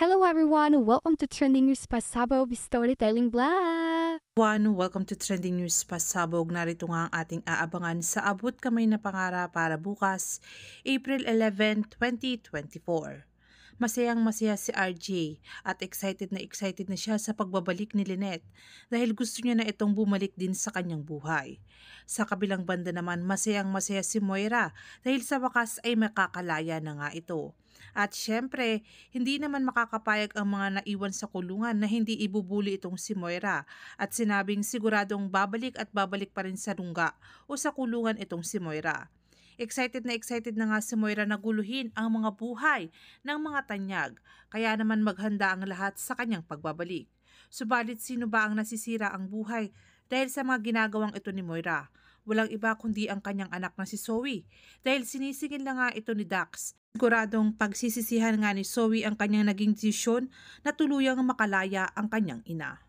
Hello everyone, welcome to Trending News Pasabog Storytelling Blog! Everyone, welcome to Trending News Pasabog. Narito nga ang ating aabangan sa abot kamay na pangarap para bukas, April 11, 2024. Masayang masaya si RJ at excited na excited na siya sa pagbabalik ni Lynette dahil gusto niya na itong bumalik din sa kanyang buhay. Sa kabilang banda naman masayang masaya si Moira dahil sa wakas ay makakalaya na nga ito. At syempre, hindi naman makakapayag ang mga naiwan sa kulungan na hindi ibubuli itong si Moira at sinabing siguradong babalik at babalik pa rin sa rungga o sa kulungan itong si Moira. Excited na excited na nga si Moira na guluhin ang mga buhay ng mga tanyag, kaya naman maghanda ang lahat sa kanyang pagbabalik. Subalit sino ba ang nasisira ang buhay dahil sa mga ginagawang ito ni Moira? Walang iba kundi ang kanyang anak na si Zoe dahil sinisingil na nga ito ni Dax Siguradong pagsisisihan nga ni Zoe ang kanyang naging desisyon na tuluyang makalaya ang kanyang ina.